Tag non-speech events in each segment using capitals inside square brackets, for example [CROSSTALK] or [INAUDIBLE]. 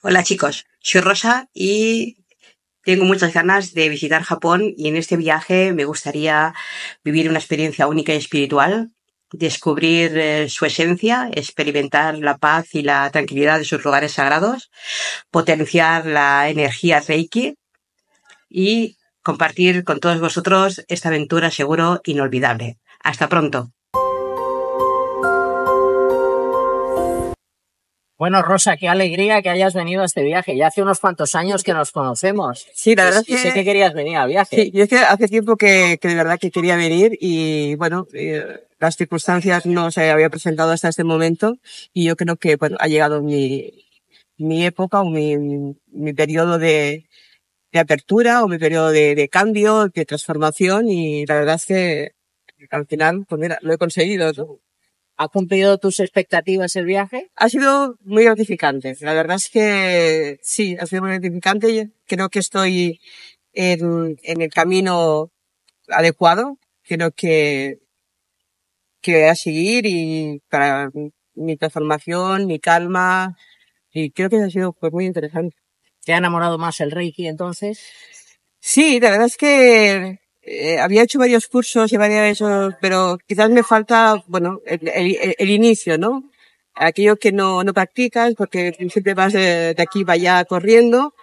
Hola chicos, soy Rosa y tengo muchas ganas de visitar Japón y en este viaje me gustaría vivir una experiencia única y espiritual, descubrir eh, su esencia, experimentar la paz y la tranquilidad de sus lugares sagrados, potenciar la energía Reiki y compartir con todos vosotros esta aventura seguro inolvidable. Hasta pronto. Bueno, Rosa, qué alegría que hayas venido a este viaje. Ya hace unos cuantos años que nos conocemos. Sí, la verdad. es que... sé que querías venir a viaje. Sí, yo es que hace tiempo que, de verdad que quería venir y bueno, eh, las circunstancias no se había presentado hasta este momento y yo creo que bueno, ha llegado mi, mi época o mi, mi, periodo de, de, apertura o mi periodo de, de cambio, de transformación y la verdad es que al final, pues mira, lo he conseguido. ¿Ha cumplido tus expectativas el viaje? Ha sido muy gratificante. La verdad es que sí, ha sido muy gratificante. creo que estoy en, el camino adecuado. Creo que, que voy a seguir y para mi transformación, mi calma. Y creo que ha sido pues, muy interesante. ¿Te ha enamorado más el Reiki entonces? Sí, la verdad es que eh, había hecho varios cursos y varios, pero quizás me falta, bueno, el, el, el inicio, ¿no? Aquello que no, no practicas, porque siempre vas de, aquí vaya corriendo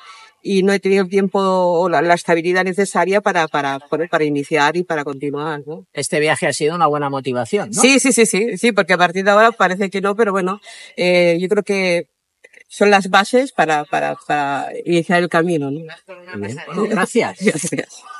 y no he tenido el tiempo o la, estabilidad necesaria para, para, para iniciar y para continuar. ¿no? Este viaje ha sido una buena motivación, ¿no? Sí, sí, sí, sí, sí, porque a partir de ahora parece que no, pero bueno, eh, yo creo que son las bases para, para, para iniciar el camino. ¿no? gracias. [LAUGHS] gracias.